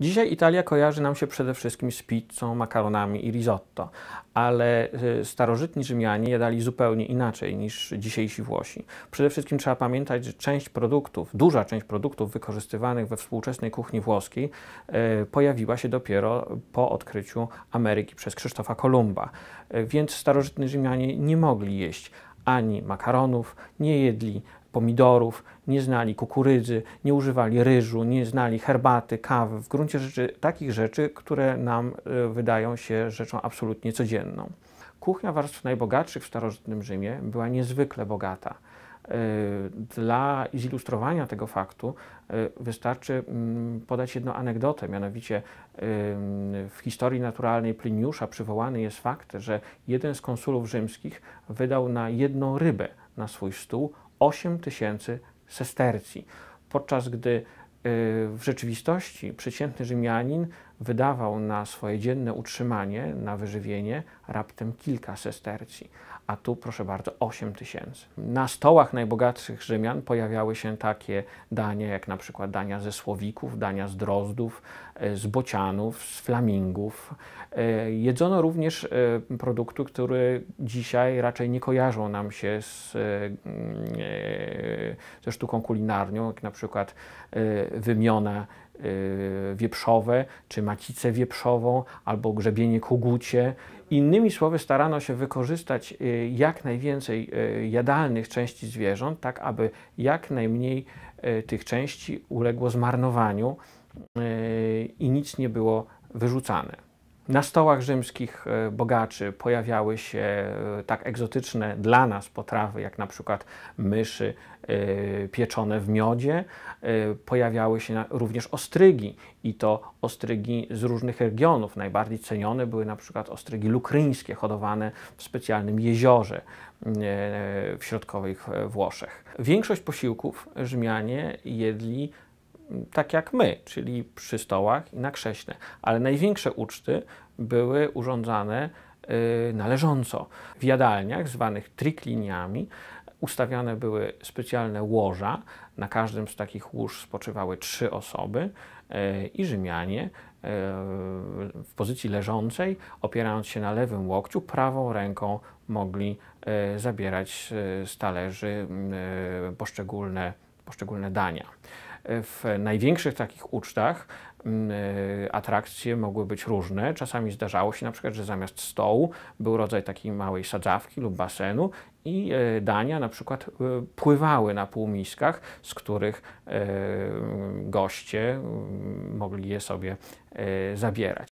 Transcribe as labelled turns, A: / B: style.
A: Dzisiaj Italia kojarzy nam się przede wszystkim z pizzą, makaronami i risotto, ale y, starożytni Rzymianie jadali zupełnie inaczej niż dzisiejsi Włosi. Przede wszystkim trzeba pamiętać, że część produktów, duża część produktów wykorzystywanych we współczesnej kuchni włoskiej y, pojawiła się dopiero po odkryciu Ameryki przez Krzysztofa Kolumba, y, więc starożytni Rzymianie nie mogli jeść ani makaronów, nie jedli pomidorów, nie znali kukurydzy, nie używali ryżu, nie znali herbaty, kawy, w gruncie rzeczy takich rzeczy, które nam y, wydają się rzeczą absolutnie codzienną. Kuchnia warstw najbogatszych w starożytnym Rzymie była niezwykle bogata. Y, dla zilustrowania tego faktu y, wystarczy mm, podać jedną anegdotę, mianowicie y, w historii naturalnej Pliniusza przywołany jest fakt, że jeden z konsulów rzymskich wydał na jedną rybę na swój stół 8 tysięcy sestercji, podczas gdy w rzeczywistości przeciętny Rzymianin wydawał na swoje dzienne utrzymanie, na wyżywienie raptem kilka sestercji, a tu proszę bardzo 8 tysięcy. Na stołach najbogatszych Rzymian pojawiały się takie dania, jak na przykład dania ze słowików, dania z drozdów, e, z bocianów, z flamingów. E, jedzono również e, produkty, które dzisiaj raczej nie kojarzą nam się z, mm, ze sztuką kulinarną, jak na przykład wymiona Y, wieprzowe, czy macicę wieprzową, albo grzebienie kogucie. Innymi słowy, starano się wykorzystać y, jak najwięcej y, jadalnych części zwierząt, tak aby jak najmniej tych części uległo zmarnowaniu i nic nie było wyrzucane. Na stołach rzymskich e, bogaczy pojawiały się e, tak egzotyczne dla nas potrawy, jak na przykład myszy e, pieczone w miodzie. Pojawiały się również ostrygi i to ostrygi z różnych regionów. Najbardziej cenione były na przykład ostrygi lukryńskie, hodowane w specjalnym jeziorze w środkowych Włoszech. Większość posiłków Rzymianie jedli tak jak my, czyli przy stołach i na krześle. Ale największe uczty były urządzane y, należąco. W jadalniach zwanych trikliniami ustawiane były specjalne łoża. Na każdym z takich łóż spoczywały trzy osoby y, i Rzymianie y, w pozycji leżącej, opierając się na lewym łokciu, prawą ręką mogli zabierać z talerzy poszczególne, poszczególne dania w największych takich ucztach mm, e, atrakcje mogły być różne. Czasami zdarzało się na przykład, że zamiast stołu był rodzaj takiej małej sadzawki lub basenu i e, dania na przykład e, pływały na półmiskach, z których goście mm, mogli je sobie zabierać.